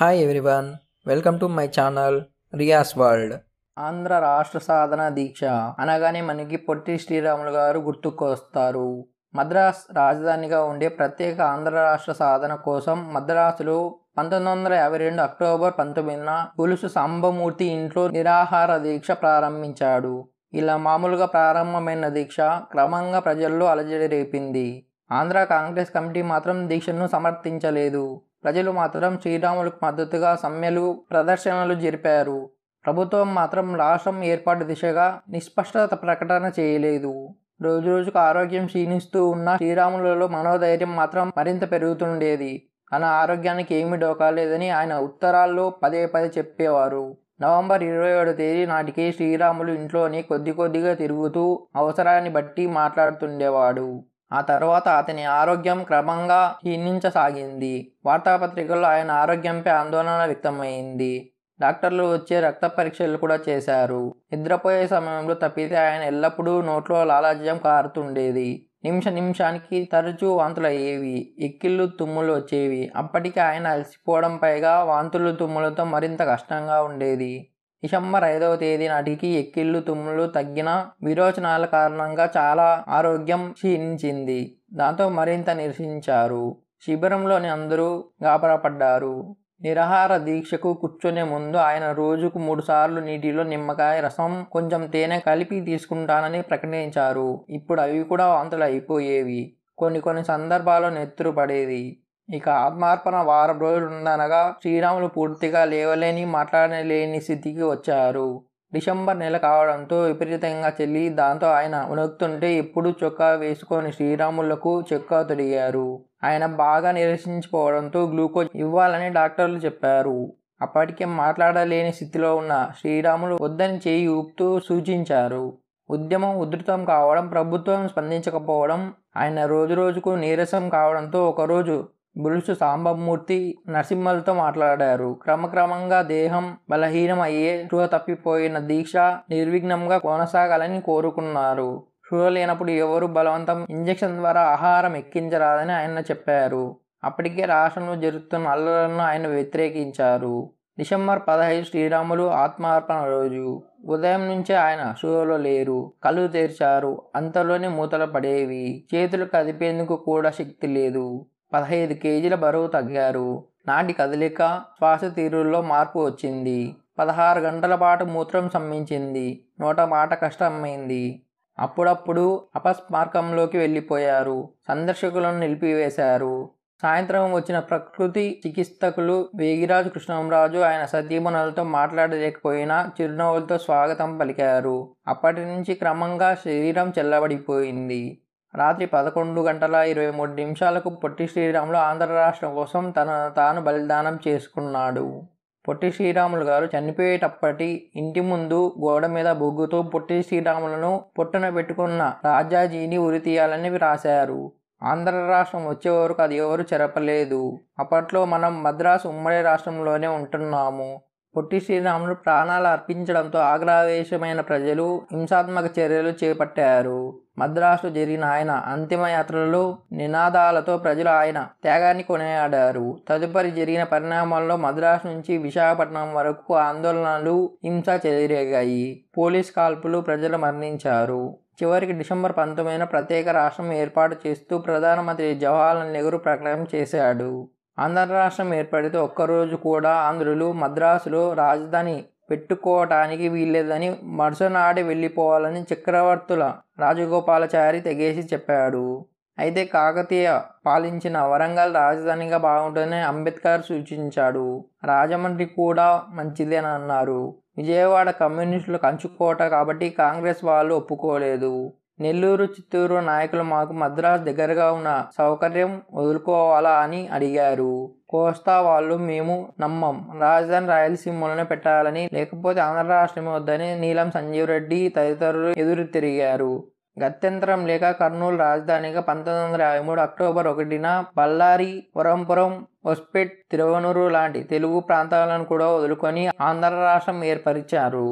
hi everyone welcome to my channel Riyas world Andhra రాష్ట్ర సాధన దీక్ష అనగానే మనకి పొట్టి శ్రీరాములు గారు గుర్తుకొస్తారు మద్రాస్ రాజధానిగా ఉండే ప్రత్యేక ఆంధ్ర రాష్ట్ర సాధన కోసం మద్రాసులో పంతొమ్మిది వందల యాభై రెండు అక్టోబర్ పంతొమ్మిదిన పులుసు సాంబమూర్తి ఇంట్లో నిరాహార దీక్ష ప్రారంభించాడు ఇలా మామూలుగా ప్రారంభమైన దీక్ష క్రమంగా ప్రజల్లో అలజడి రేపింది ఆంధ్ర కాంగ్రెస్ కమిటీ మాత్రం దీక్షను సమర్థించలేదు ప్రజలు మాత్రం శ్రీరాములకు మద్దతుగా సమ్మెలు ప్రదర్శనలు జరిపారు ప్రభుత్వం మాత్రం రాష్ట్రం ఏర్పాటు దిశగా నిస్పష్టత ప్రకటన చేయలేదు రోజురోజుకు ఆరోగ్యం క్షీణిస్తూ ఉన్న శ్రీరాములలో మనోధైర్యం మాత్రం మరింత పెరుగుతుండేది తన ఆరోగ్యానికి ఏమీ డోకాలేదని ఆయన ఉత్తరాల్లో పదే పదే చెప్పేవారు నవంబర్ ఇరవై ఏడు తేదీ నాటికి శ్రీరాములు ఇంట్లోనే కొద్ది కొద్దిగా తిరుగుతూ అవసరాన్ని బట్టి మాట్లాడుతుండేవాడు ఆ తర్వాత అతని ఆరోగ్యం క్రమంగా క్షీణించసాగింది వార్తాపత్రికల్లో ఆయన ఆరోగ్యంపై ఆందోళన వ్యక్తమైంది డాక్టర్లు వచ్చే రక్త పరీక్షలు కూడా చేశారు నిద్రపోయే సమయంలో తప్పితే ఆయన ఎల్లప్పుడూ నోట్లో లాలాజ్యం కారుతుండేది నిమిష నిమిషానికి తరచూ వాంతులు అయ్యేవి ఎక్కిళ్ళు తుమ్ములు వచ్చేవి అప్పటికి ఆయన అలసిపోవడం పైగా వాంతులు తుమ్ములతో మరింత కష్టంగా ఉండేది డిసెంబర్ ఐదవ తేదీ నాటికి ఎక్కిళ్ళు తుమ్ములు తగ్గిన విరోచనాల కారణంగా చాలా ఆరోగ్యం క్షీణించింది దాంతో మరింత నిరసించారు శిబిరంలోని అందరూ గాపరపడ్డారు నిరాహార దీక్షకు కూర్చునే ముందు ఆయన రోజుకు మూడుసార్లు నీటిలో నిమ్మకాయ రసం కొంచెం తేనె కలిపి తీసుకుంటానని ప్రకటించారు ఇప్పుడు అవి కూడా వాంతులు అయిపోయేవి కొన్ని కొన్ని సందర్భాల్లో నెత్తురు పడేది ఇక ఆత్మార్పణ వారం రోజులు ఉండనగా శ్రీరాములు పూర్తిగా లేవలేని మాట్లాడలేని స్థితికి వచ్చారు డిసెంబర్ నెల కావడంతో విపరీతంగా చెల్లి దాంతో ఆయన ఉనుకుతుంటే ఎప్పుడు చొక్కా వేసుకొని శ్రీరాములకు చొక్కా తొడిగారు ఆయన బాగా నిరసించిపోవడంతో గ్లూకోజ్ ఇవ్వాలని డాక్టర్లు చెప్పారు అప్పటికే మాట్లాడలేని స్థితిలో ఉన్న శ్రీరాములు వద్దని చేయి ఊపుతూ సూచించారు ఉద్యమం ఉధృతం కావడం ప్రభుత్వం స్పందించకపోవడం ఆయన రోజు రోజుకు నీరసం కావడంతో ఒకరోజు బులుసు సాంబమూర్తి నరసింహలతో మాట్లాడారు క్రమక్రమంగా దేహం బలహీనం అయ్యే స్పృహ తప్పిపోయిన దీక్ష నిర్విఘ్నంగా కొనసాగాలని కోరుకున్నారు స్పృహ లేనప్పుడు ఎవరు బలవంతం ఇంజెక్షన్ ద్వారా ఆహారం ఎక్కించరాదని ఆయన చెప్పారు అప్పటికే రాష్ట్రంలో జరుగుతున్న అల్లలను ఆయన వ్యతిరేకించారు డిసెంబర్ పదహైదు శ్రీరాములు ఆత్మార్పణ రోజు ఉదయం నుంచే ఆయన షూలో లేరు కళ్ళు తెరిచారు అంతలోనే మూతలు పడేవి చేతులు కదిపేందుకు కూడా శక్తి లేదు పదహైదు కేజీల బరువు తగ్గారు నాటి కదలిక శ్వాస తీరుల్లో మార్పు వచ్చింది పదహారు గంటల పాటు మూత్రం సమ్మించింది నోట మాట కష్టమైంది అప్పుడప్పుడు అపస్మార్కంలోకి వెళ్ళిపోయారు సందర్శకులను నిలిపివేశారు సాయంత్రం వచ్చిన ప్రకృతి చికిత్సకులు వేగిరాజు కృష్ణంరాజు ఆయన సతీమణులతో మాట్లాడలేకపోయినా చిరునవ్వులతో స్వాగతం పలికారు అప్పటి నుంచి క్రమంగా శరీరం చెల్లబడిపోయింది రాత్రి పదకొండు గంటల ఇరవై మూడు నిమిషాలకు పొట్టి శ్రీరాములు ఆంధ్ర రాష్ట్రం కోసం తన తాను బలిదానం చేసుకున్నాడు పొట్టి శ్రీరాములు గారు చనిపోయేటప్పటి ఇంటి ముందు గోడ మీద బొగ్గుతో పొట్టి శ్రీరాములను పొట్టున పెట్టుకున్న రాజాజీని ఉరితీయాలని రాశారు ఆంధ్ర రాష్ట్రం వచ్చే వరకు అది ఎవరు చెరపలేదు అప్పట్లో మనం మద్రాసు ఉమ్మడి రాష్ట్రంలోనే ఉంటున్నాము పొట్టి శ్రీరాములు ప్రాణాలు అర్పించడంతో ఆగ్రావేశమైన ప్రజలు హింసాత్మక చర్యలు చేపట్టారు మద్రాసు జరిగిన ఆయన అంతిమ యాత్రలో నినాదాలతో ప్రజలు ఆయన త్యాగాన్ని కొనియాడారు తదుపరి జరిగిన పరిణామాల్లో మద్రాసు నుంచి విశాఖపట్నం వరకు ఆందోళనలు హింస చెదిరేగాయి పోలీస్ కాల్పులు ప్రజలు మరణించారు చివరికి డిసెంబర్ పంతొమ్మిదిన ప్రత్యేక రాష్ట్రం ఏర్పాటు చేస్తూ ప్రధానమంత్రి జవహర్లాల్ నెహ్రూ ప్రకటన చేశాడు ఆంధ్ర రాష్ట్రం ఏర్పడితే ఒక్కరోజు కూడా ఆంధ్రులు మద్రాసులో రాజధాని పెట్టుకోవటానికి వీల్లేదని మరుసనాడే వెళ్ళిపోవాలని చక్రవర్తుల రాజగోపాలాచారి తెగేసి చెప్పాడు అయితే కాకతీయ పాలించిన వరంగల్ రాజధానిగా బాగుంటుందని అంబేద్కర్ సూచించాడు రాజమండ్రి కూడా మంచిదేనన్నారు విజయవాడ కమ్యూనిస్టులు కంచుకోట కాబట్టి కాంగ్రెస్ వాళ్ళు ఒప్పుకోలేదు నెల్లూరు చిత్తూరు నాయకులు మాకు మద్రాసు దగ్గరగా ఉన్న సౌకర్యం వదులుకోవాలా అని అడిగారు కోస్తా వాళ్ళు మేము నమ్మం రాజధాని రాయలసీమలోనే పెట్టాలని లేకపోతే ఆంధ్ర రాష్ట్రమే వద్దని నీలం సంజీవ్ రెడ్డి తదితరులు ఎదురు తిరిగారు గత్యంతరం లేక కర్నూలు రాజధానిగా పంతొమ్మిది వందల యాభై మూడు అక్టోబర్ ఒకటిన బళ్ళారి పురంపురం ఒస్పేట్ తిరువనూరు లాంటి తెలుగు ప్రాంతాలను కూడా వదులుకొని ఆంధ్ర రాష్ట్రం ఏర్పరిచారు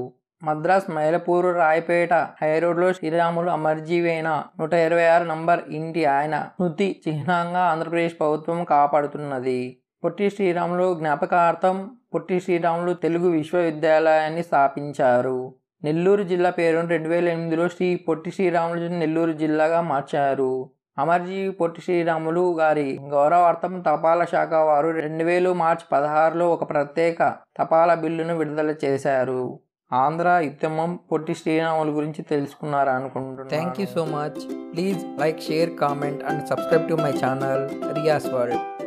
మద్రాస్ మైలపూరు రాయపేట హైరోడ్లో శ్రీరాములు అమర్జీవేనా నూట ఇరవై ఆరు నంబర్ ఇంటి ఆయన స్మృతి చిహ్నంగా ఆంధ్రప్రదేశ్ ప్రభుత్వం కాపాడుతున్నది పొట్టి శ్రీరాములు జ్ఞాపకార్థం పొట్టి శ్రీరాములు తెలుగు విశ్వవిద్యాలయాన్ని స్థాపించారు నెల్లూరు జిల్లా పేరును రెండు వేల ఎనిమిదిలో శ్రీ పొట్టి శ్రీరాములు నెల్లూరు జిల్లాగా మార్చారు అమర్జీ పొట్టి శ్రీరాములు గారి గౌరవార్థం తపాలా శాఖ వారు రెండు వేలు మార్చి పదహారులో ఒక ప్రత్యేక తపాలా బిల్లును విడుదల చేశారు ఆంధ్ర ఇత్తమం పొట్టి శ్రీరాముల గురించి తెలుసుకున్నారా అనుకుంటున్నాను thank you so much please like share comment and subscribe to my channel Riyas world